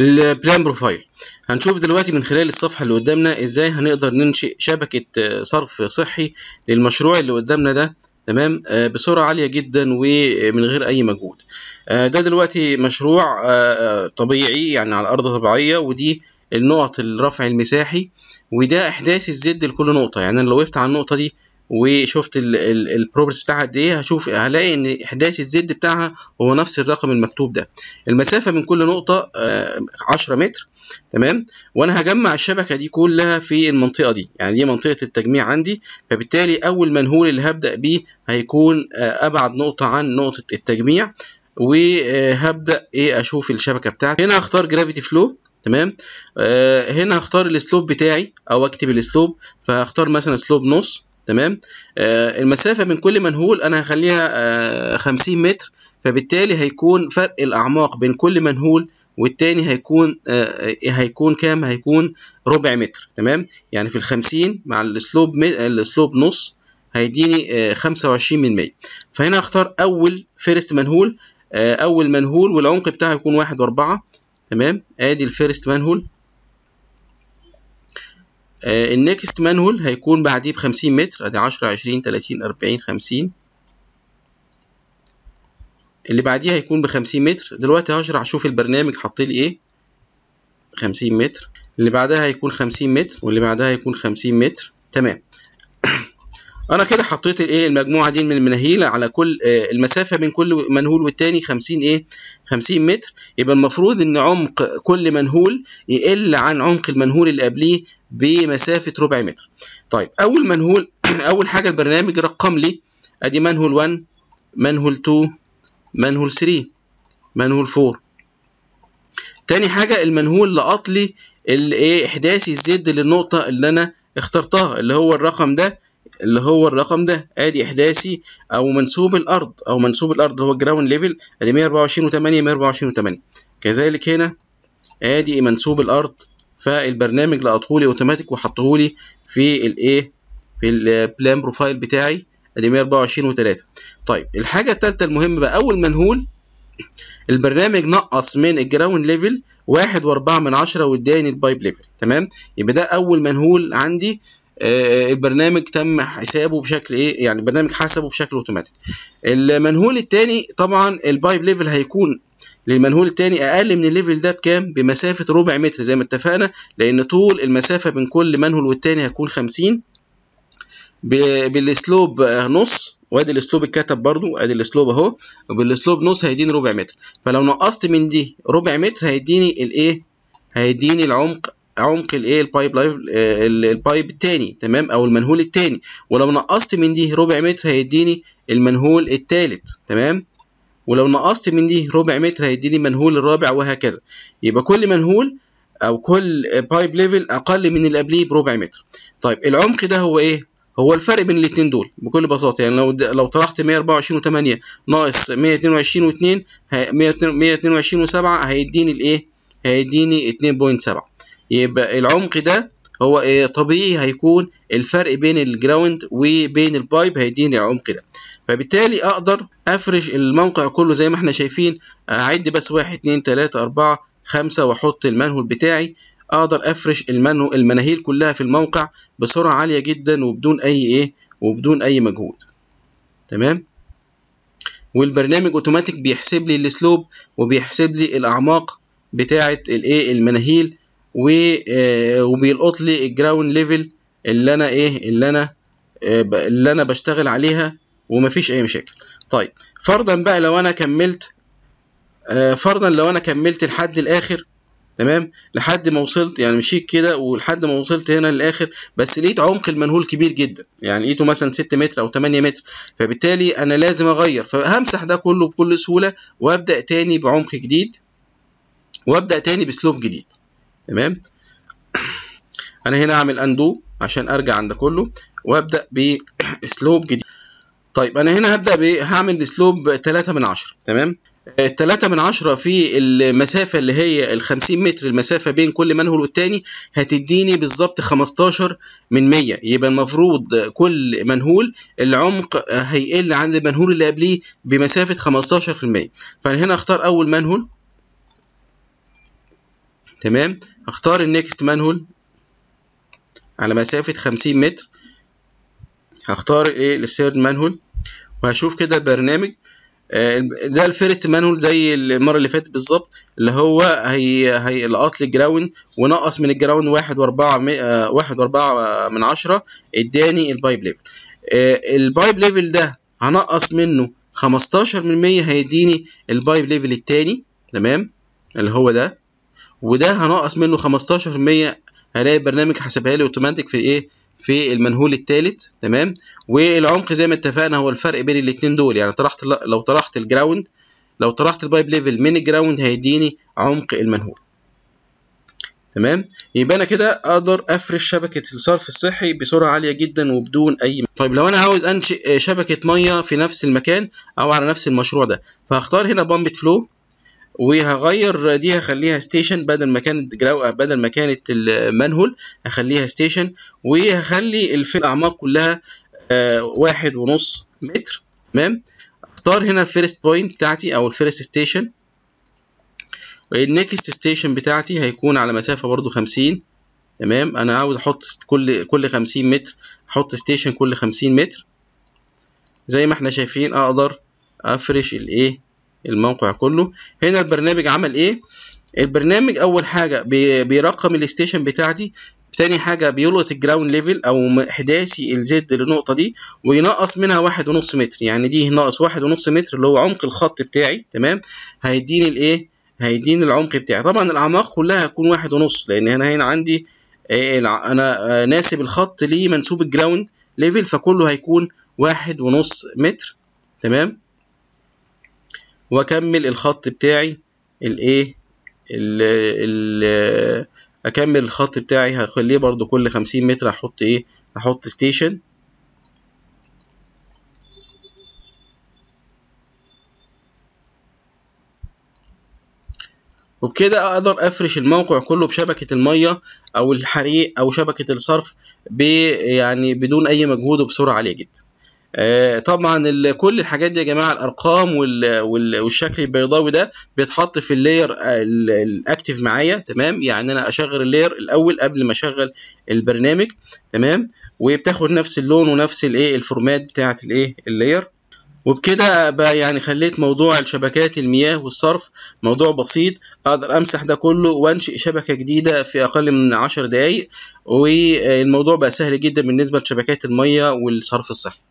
البلان بروفايل هنشوف دلوقتي من خلال الصفحة اللي قدامنا ازاي هنقدر ننشئ شبكة آه، صرف صحي للمشروع اللي قدامنا ده تمام بسرعة آه، عالية جدا ومن غير أي مجهود آه، ده دلوقتي مشروع طبيعي يعني على أرض طبيعية ودي النقط الرفع المساحي وده إحداث الزد لكل نقطة يعني أنا لو وقفت على النقطة دي وشفت البروجرس بتاعها قد ايه هشوف هلاقي ان حداثي الزد بتاعها هو نفس الرقم المكتوب ده المسافه من كل نقطه 10 آه، متر تمام وانا هجمع الشبكه دي كلها في المنطقه دي يعني دي منطقه التجميع عندي فبالتالي اول منهول اللي هبدا بيه هيكون آه، ابعد نقطه عن نقطه التجميع وهبدا آه، ايه اشوف الشبكه بتاعتي هنا هختار جرافيتي فلو تمام آه هنا هختار السلوب بتاعي او اكتب السلوب فهختار مثلا سلوب نص تمام آه المسافة من كل منهول أنا هخليها آه 50 متر فبالتالي هيكون فرق الأعماق بين كل منهول والتاني هيكون آه هيكون كام هيكون ربع متر تمام يعني في الخمسين مع السلوب الاسلوب نص هيديني آه 25 من 100 فهنا هختار أول فيرست منهول آه، أول منهول والعمق بتاعه يكون واحد وأربعة تمام آدي الفيرست منهول آه، النكست مانول هيكون بعديه بخمسين متر ادي عشرة عشرين تلاتين اربعين خمسين اللي بعديه هيكون بخمسين متر دلوقتي هشرح أشوف البرنامج حاطيلي ايه خمسين متر اللي بعدها هيكون خمسين متر واللي بعدها هيكون خمسين متر تمام انا كده حطيت الايه المجموعه دي من المناهيل على كل آه، المسافه بين كل منهول والتاني 50 ايه 50 متر يبقى المفروض ان عمق كل منهول يقل عن عمق المنهول اللي قبليه بمسافه ربع متر طيب اول منهول اول حاجه البرنامج رقم لي ادي منهول 1 منهول 2 منهول 3 منهول 4 تاني حاجه المنهول لقط لي الايه احداثي الزد للنقطه اللي انا اخترتها اللي هو الرقم ده اللي هو الرقم ده ادي احداثي او منسوب الارض او منسوب الارض اللي هو الجراوند ليفل ادي 124 و8 124 و8 كذلك هنا ادي منسوب الارض فالبرنامج لقطهولي اوتوماتيك وحطهولي في الايه في البلان بروفايل بتاعي ادي 124 و3 طيب الحاجه الثالثه المهمه بقى اول منهول البرنامج نقص من الجراوند ليفل واحد واربعة من عشرة واداني البايب ليفل تمام يبقى ده اول منهول عندي آه، البرنامج تم حسابه بشكل ايه يعني البرنامج حسبه بشكل اوتوماتيك المنهول الثاني طبعا البايب ليفل هيكون للمنهول الثاني اقل من الليفل ده بكام بمسافه ربع متر زي ما اتفقنا لان طول المسافه بين كل منهول والتاني هيكون 50 بالسلوب نص وادي الاسلوب اتكتب برضو ادي الاسلوب اهو وبالاسلوب نص هيديني ربع متر فلو نقصت من دي ربع متر هيديني الايه هيديني العمق عمق الايه البايب لايف البايب الثاني تمام او المنهول الثاني ولو نقصت من دي ربع متر هيديني المنهول الثالث تمام ولو نقصت من دي ربع متر هيديني المنهول الرابع وهكذا يبقى كل منهول او كل بايب ليفل اقل من اللي قبليه بربع متر طيب العمق ده هو ايه هو الفرق بين الاثنين دول بكل بساطه يعني لو لو طرحت 124 و8 ناقص 122 و2 122 و7 هيديني الايه هيديني 2.7 يبقى العمق ده هو إيه طبيعي هيكون الفرق بين الجراوند وبين البايب هيديني العمق ده فبالتالي اقدر افرش الموقع كله زي ما احنا شايفين اعد بس واحد اتنين تلاتة اربعة خمسة واحط المنهول بتاعي اقدر افرش المنه المناهيل كلها في الموقع بسرعة عالية جدا وبدون اي ايه وبدون اي مجهود تمام والبرنامج اوتوماتيك بيحسب لي السلوب وبيحسب لي الاعماق بتاعه الايه المناهيل وبيلقط لي الجراوند ليفل اللي انا ايه اللي انا آه، اللي انا بشتغل عليها ومفيش اي مشاكل طيب فرضا بقى لو انا كملت آه، فرضا لو انا كملت لحد الاخر تمام لحد ما وصلت يعني مشيت كده ولحد ما وصلت هنا للاخر بس لقيت عمق المنهول كبير جدا يعني لقيته مثلا 6 متر او 8 متر فبالتالي انا لازم اغير فهمسح ده كله بكل سهوله وابدا تاني بعمق جديد وابدا تاني باسلوب جديد تمام انا هنا هعمل اندو عشان ارجع عند كله وابدا بسلوب جديد طيب انا هنا هبدا هعمل سلوب 3 من 10 تمام 3 آه، من 10 في المسافة اللي هي 50 متر المسافة بين كل منهل والتاني هتديني بالظبط 15 من 100 يبقى المفروض كل منهول العمق هيقل عن المنهول اللي قبليه بمسافة 15% فأنا هنا اختار أول منهل تمام اختار النكست مانهول على مسافة 50 متر هختار ايه الثيرد مانهول وهشوف كده البرنامج آه، ده الفيرست مانهول زي المره اللي فاتت بالظبط اللي هو هي هيلقط لي الجراوند ونقص من الجراوند واحد واربعة آه، واحد واربعة آه، من عشرة اداني البايب ليفل البايب ليفل ده هنقص منه خمستاشر من مية هيديني البايب ليفل التاني تمام اللي هو ده وده هنقص منه 15% هلاقي البرنامج حسبها لي اوتوماتيك في ايه في المنهول الثالث تمام والعمق زي ما اتفقنا هو الفرق بين الاثنين دول يعني طرحت لو طرحت الجراوند لو طرحت البايب ليفل من الجراوند هيديني عمق المنهول تمام يبقى انا كده اقدر افرش شبكه الصرف الصحي بسرعه عاليه جدا وبدون اي طيب لو انا عاوز انشئ شبكه ميه في نفس المكان او على نفس المشروع ده فهختار هنا بامبت فلو وهغير دي هخليها ستيشن بدل ما كانت آه، بدل ما كانت المانهول هخليها ستيشن وهخلي الفئة الأعماق كلها آه، واحد ونص متر تمام اختار هنا الفيرست بوينت بتاعتي او الفيرست ستيشن والنكست ستيشن بتاعتي هيكون على مسافة برضو خمسين تمام انا عاوز احط كل كل 50 متر احط ستيشن كل 50 متر زي ما احنا شايفين اقدر افرش الايه الموقع كله هنا البرنامج عمل ايه البرنامج اول حاجه بيرقم الاستيشن بتاعتي تاني حاجه بيلقط الجراوند ليفل او احداثي الزد للنقطه دي وينقص منها واحد ونص متر يعني دي ناقص واحد ونص متر اللي هو عمق الخط بتاعي تمام هيديني الايه هيديني العمق بتاعي طبعا الاعماق كلها هتكون واحد ونص لان انا هنا عندي إيه، انا ناسب الخط لمنسوب الجراوند ليفل فكله هيكون واحد ونص متر تمام واكمل الخط بتاعي الايه اكمل الخط بتاعي هخليه برضو كل خمسين متر هحط ايه هحط ستيشن وبكده اقدر افرش الموقع كله بشبكه الميه او الحريق او شبكه الصرف يعني بدون اي مجهود وبسرعه عاليه جدا آه، طبعا كل الحاجات دي يا جماعه الارقام والشكل البيضاوي ده بيتحط في اللاير الاكتف آه، معايا تمام يعني انا اشغل اللاير الاول قبل ما اشغل البرنامج تمام وبتاخد نفس اللون ونفس الايه الفورمات بتاعه الايه اللاير وبكده بقى يعني خليت موضوع الشبكات المياه والصرف موضوع بسيط اقدر امسح ده كله وانشئ شبكه جديده في اقل من 10 دقائق والموضوع بقى سهل جدا بالنسبه لشبكات المياه والصرف الصحي